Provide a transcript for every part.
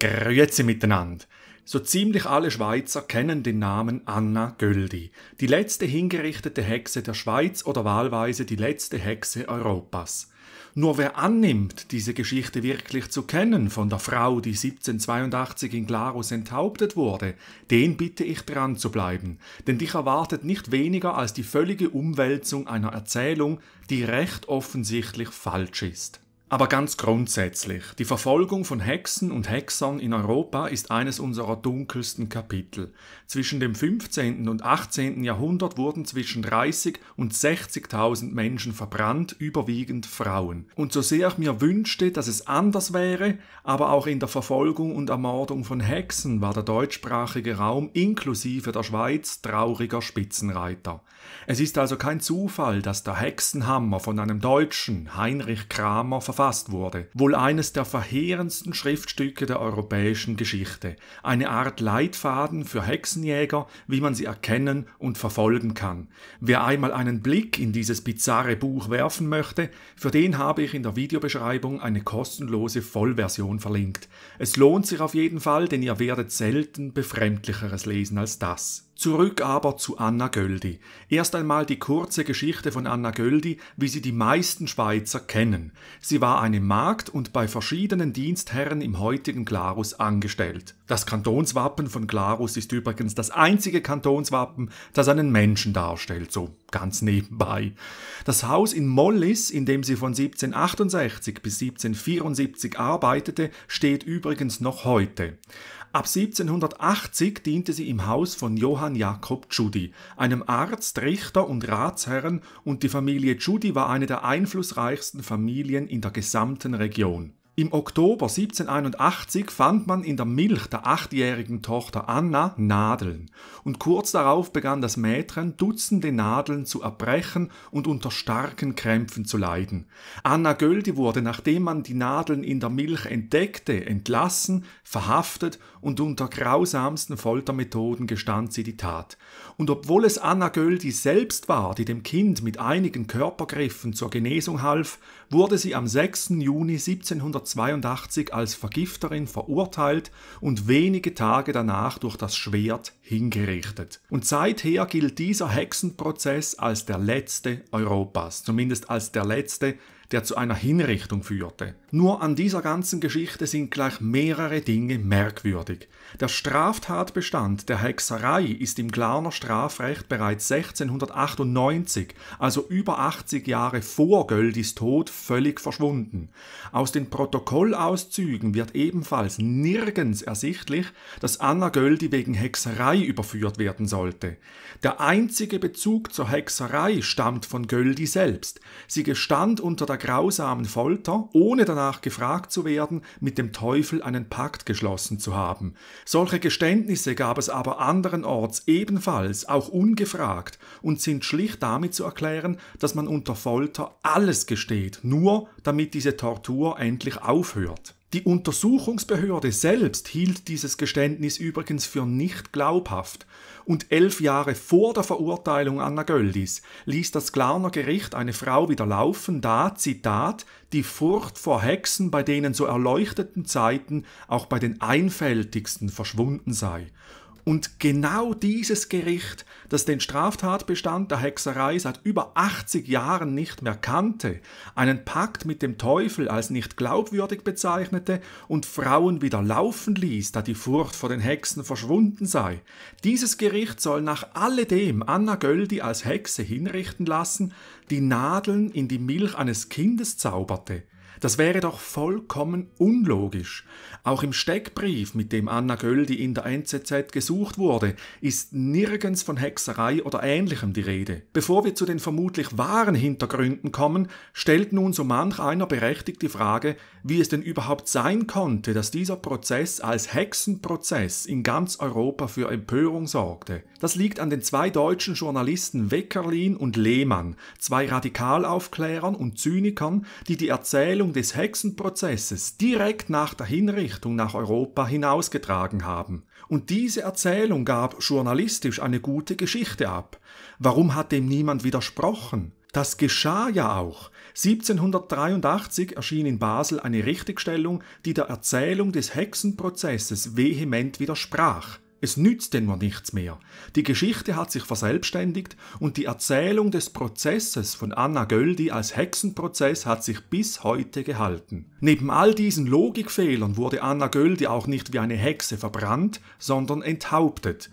Grüezi miteinander. So ziemlich alle Schweizer kennen den Namen Anna Göldi, die letzte hingerichtete Hexe der Schweiz oder wahlweise die letzte Hexe Europas. Nur wer annimmt, diese Geschichte wirklich zu kennen von der Frau, die 1782 in Glarus enthauptet wurde, den bitte ich dran zu bleiben, denn dich erwartet nicht weniger als die völlige Umwälzung einer Erzählung, die recht offensichtlich falsch ist. Aber ganz grundsätzlich, die Verfolgung von Hexen und Hexern in Europa ist eines unserer dunkelsten Kapitel. Zwischen dem 15. und 18. Jahrhundert wurden zwischen 30 und 60.000 Menschen verbrannt, überwiegend Frauen. Und so sehr ich mir wünschte, dass es anders wäre, aber auch in der Verfolgung und Ermordung von Hexen war der deutschsprachige Raum inklusive der Schweiz trauriger Spitzenreiter. Es ist also kein Zufall, dass der Hexenhammer von einem Deutschen, Heinrich Kramer, verfasst verfasst wurde, wohl eines der verheerendsten Schriftstücke der europäischen Geschichte, eine Art Leitfaden für Hexenjäger, wie man sie erkennen und verfolgen kann. Wer einmal einen Blick in dieses bizarre Buch werfen möchte, für den habe ich in der Videobeschreibung eine kostenlose Vollversion verlinkt. Es lohnt sich auf jeden Fall, denn ihr werdet selten befremdlicheres lesen als das. Zurück aber zu Anna Göldi. Erst einmal die kurze Geschichte von Anna Göldi, wie sie die meisten Schweizer kennen. Sie war eine Magd und bei verschiedenen Dienstherren im heutigen Glarus angestellt. Das Kantonswappen von Glarus ist übrigens das einzige Kantonswappen, das einen Menschen darstellt, so ganz nebenbei. Das Haus in Mollis, in dem sie von 1768 bis 1774 arbeitete, steht übrigens noch heute. Ab 1780 diente sie im Haus von Johann Jakob Tschudi, einem Arzt, Richter und Ratsherren, und die Familie Tschudi war eine der einflussreichsten Familien in der gesamten Region im Oktober 1781 fand man in der Milch der achtjährigen Tochter Anna Nadeln und kurz darauf begann das Mädchen Dutzende Nadeln zu erbrechen und unter starken Krämpfen zu leiden. Anna Göldi wurde, nachdem man die Nadeln in der Milch entdeckte, entlassen, verhaftet und unter grausamsten Foltermethoden gestand sie die Tat. Und obwohl es Anna Göldi selbst war, die dem Kind mit einigen Körpergriffen zur Genesung half, wurde sie am 6. Juni 1782 1982 als Vergifterin verurteilt und wenige Tage danach durch das Schwert hingerichtet. Und seither gilt dieser Hexenprozess als der letzte Europas, zumindest als der letzte der zu einer Hinrichtung führte. Nur an dieser ganzen Geschichte sind gleich mehrere Dinge merkwürdig. Der Straftatbestand der Hexerei ist im Glarner Strafrecht bereits 1698, also über 80 Jahre vor Göldis Tod, völlig verschwunden. Aus den Protokollauszügen wird ebenfalls nirgends ersichtlich, dass Anna Göldi wegen Hexerei überführt werden sollte. Der einzige Bezug zur Hexerei stammt von Göldi selbst. Sie gestand unter der grausamen Folter, ohne danach gefragt zu werden, mit dem Teufel einen Pakt geschlossen zu haben. Solche Geständnisse gab es aber anderenorts ebenfalls, auch ungefragt, und sind schlicht damit zu erklären, dass man unter Folter alles gesteht, nur damit diese Tortur endlich aufhört. Die Untersuchungsbehörde selbst hielt dieses Geständnis übrigens für nicht glaubhaft und elf Jahre vor der Verurteilung Anna Göldis ließ das Glarner Gericht eine Frau wieder laufen, da, Zitat, die Furcht vor Hexen bei denen so erleuchteten Zeiten auch bei den einfältigsten verschwunden sei und genau dieses Gericht, das den Straftatbestand der Hexerei seit über 80 Jahren nicht mehr kannte, einen Pakt mit dem Teufel als nicht glaubwürdig bezeichnete und Frauen wieder laufen ließ, da die Furcht vor den Hexen verschwunden sei, dieses Gericht soll nach alledem Anna Göldi als Hexe hinrichten lassen, die Nadeln in die Milch eines Kindes zauberte. Das wäre doch vollkommen unlogisch. Auch im Steckbrief, mit dem Anna Göldi in der NZZ gesucht wurde, ist nirgends von Hexerei oder Ähnlichem die Rede. Bevor wir zu den vermutlich wahren Hintergründen kommen, stellt nun so manch einer berechtigt die Frage, wie es denn überhaupt sein konnte, dass dieser Prozess als Hexenprozess in ganz Europa für Empörung sorgte. Das liegt an den zwei deutschen Journalisten Weckerlin und Lehmann, zwei Radikalaufklärern und Zynikern, die die Erzählung Vollendung des Hexenprozesses direkt nach der Hinrichtung nach Europa hinausgetragen haben. Und diese Erzählung gab journalistisch eine gute Geschichte ab. Warum hat dem niemand widersprochen? Das geschah ja auch. 1783 erschien in Basel eine Richtigstellung, die der Erzählung des Hexenprozesses vehement widersprach. Es nützt denn nur nichts mehr. Die Geschichte hat sich verselbstständigt und die Erzählung des Prozesses von Anna Göldi als Hexenprozess hat sich bis heute gehalten. Neben all diesen Logikfehlern wurde Anna Göldi auch nicht wie eine Hexe verbrannt, sondern enthauptet.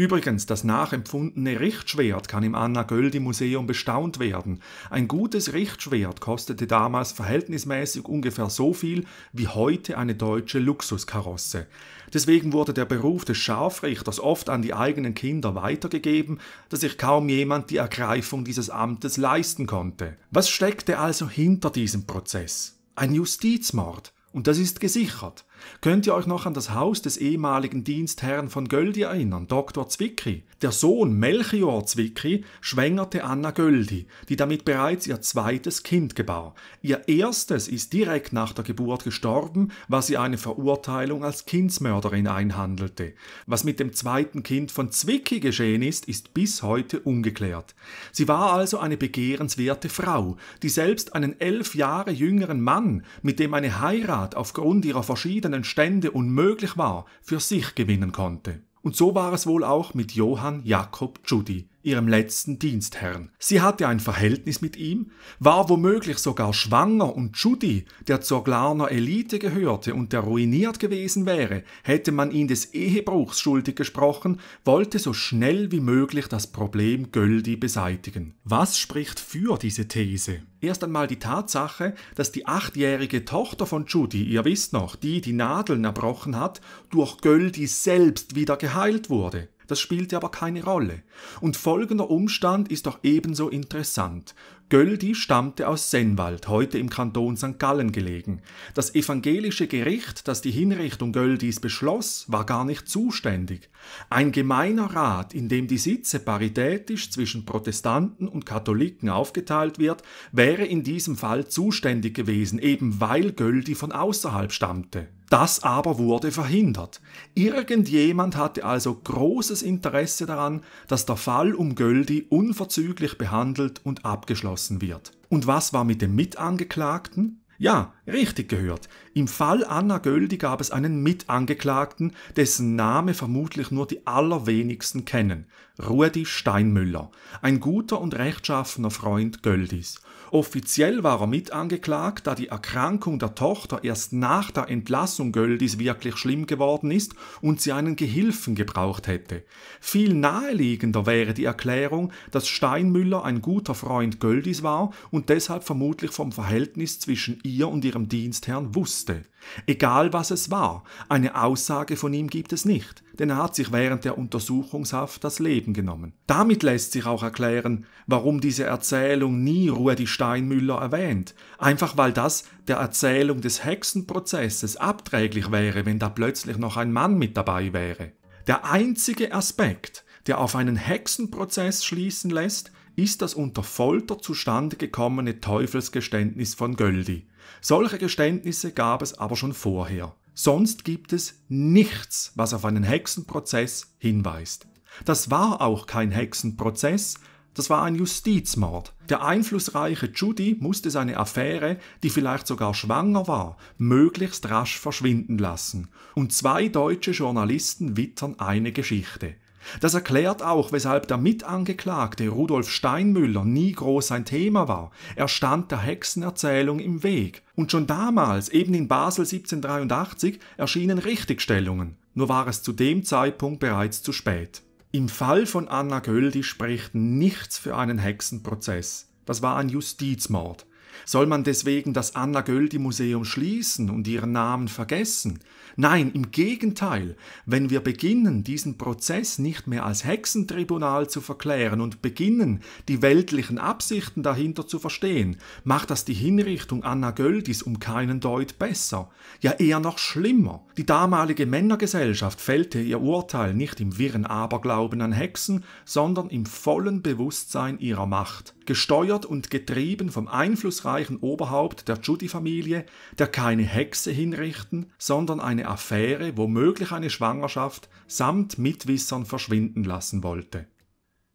Übrigens, das nachempfundene Richtschwert kann im Anna-Göldi-Museum bestaunt werden. Ein gutes Richtschwert kostete damals verhältnismäßig ungefähr so viel wie heute eine deutsche Luxuskarosse. Deswegen wurde der Beruf des Scharfrichters oft an die eigenen Kinder weitergegeben, dass sich kaum jemand die Ergreifung dieses Amtes leisten konnte. Was steckte also hinter diesem Prozess? Ein Justizmord. Und das ist gesichert. Könnt ihr euch noch an das Haus des ehemaligen Dienstherrn von Göldi erinnern, Dr. Zwicky? Der Sohn Melchior Zwicky schwängerte Anna Göldi, die damit bereits ihr zweites Kind gebar. Ihr erstes ist direkt nach der Geburt gestorben, was sie eine Verurteilung als Kindsmörderin einhandelte. Was mit dem zweiten Kind von Zwicky geschehen ist, ist bis heute ungeklärt. Sie war also eine begehrenswerte Frau, die selbst einen elf Jahre jüngeren Mann, mit dem eine Heirat aufgrund ihrer verschiedenen einzelnen Stände unmöglich war, für sich gewinnen konnte. Und so war es wohl auch mit Johann Jakob Judy, ihrem letzten Dienstherrn. Sie hatte ein Verhältnis mit ihm, war womöglich sogar schwanger und Judy, der zur Glarner Elite gehörte und der ruiniert gewesen wäre, hätte man ihn des Ehebruchs schuldig gesprochen, wollte so schnell wie möglich das Problem Göldi beseitigen. Was spricht für diese These? Erst einmal die Tatsache, dass die achtjährige Tochter von Judy, ihr wisst noch, die die Nadeln erbrochen hat, durch Göldi selbst wieder geheilt wurde das spielte aber keine Rolle. Und folgender Umstand ist auch ebenso interessant. Göldi stammte aus Sennwald, heute im Kanton St. Gallen gelegen. Das evangelische Gericht, das die Hinrichtung Göldis beschloss, war gar nicht zuständig. Ein gemeiner Rat, in dem die Sitze paritätisch zwischen Protestanten und Katholiken aufgeteilt wird, wäre in diesem Fall zuständig gewesen, eben weil Göldi von außerhalb stammte. Das aber wurde verhindert. Irgendjemand hatte also großes Interesse daran, dass der Fall um Göldi unverzüglich behandelt und abgeschlossen wird. Und was war mit dem Mitangeklagten? Ja, Richtig gehört. Im Fall Anna Göldi gab es einen Mitangeklagten, dessen Name vermutlich nur die allerwenigsten kennen. Rudi Steinmüller. Ein guter und rechtschaffener Freund Göldis. Offiziell war er mitangeklagt, da die Erkrankung der Tochter erst nach der Entlassung Göldis wirklich schlimm geworden ist und sie einen Gehilfen gebraucht hätte. Viel naheliegender wäre die Erklärung, dass Steinmüller ein guter Freund Göldis war und deshalb vermutlich vom Verhältnis zwischen ihr und ihrem ihrem Dienstherrn wusste. Egal was es war, eine Aussage von ihm gibt es nicht, denn er hat sich während der Untersuchungshaft das Leben genommen. Damit lässt sich auch erklären, warum diese Erzählung nie Ruedi Steinmüller erwähnt, einfach weil das der Erzählung des Hexenprozesses abträglich wäre, wenn da plötzlich noch ein Mann mit dabei wäre. Der einzige Aspekt, der auf einen Hexenprozess schließen lässt, ist das unter Folter zustande gekommene Teufelsgeständnis von Göldi. Solche Geständnisse gab es aber schon vorher. Sonst gibt es nichts, was auf einen Hexenprozess hinweist. Das war auch kein Hexenprozess, das war ein Justizmord. Der einflussreiche Judy musste seine Affäre, die vielleicht sogar schwanger war, möglichst rasch verschwinden lassen. Und zwei deutsche Journalisten wittern eine Geschichte. Das erklärt auch, weshalb der Mitangeklagte Rudolf Steinmüller nie groß ein Thema war. Er stand der Hexenerzählung im Weg. Und schon damals, eben in Basel 1783, erschienen Richtigstellungen. Nur war es zu dem Zeitpunkt bereits zu spät. Im Fall von Anna Göldi spricht nichts für einen Hexenprozess. Das war ein Justizmord. Soll man deswegen das Anna Göldi Museum schließen und ihren Namen vergessen? Nein, im Gegenteil, wenn wir beginnen, diesen Prozess nicht mehr als Hexentribunal zu verklären und beginnen, die weltlichen Absichten dahinter zu verstehen, macht das die Hinrichtung Anna Göldis um keinen Deut besser, ja eher noch schlimmer. Die damalige Männergesellschaft fällte ihr Urteil nicht im wirren Aberglauben an Hexen, sondern im vollen Bewusstsein ihrer Macht, gesteuert und getrieben vom Einfluss einflussreichen Oberhaupt der Judy-Familie, der keine Hexe hinrichten, sondern eine Affäre, womöglich eine Schwangerschaft, samt Mitwissern verschwinden lassen wollte.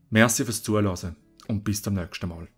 Merci fürs Zuhören und bis zum nächsten Mal.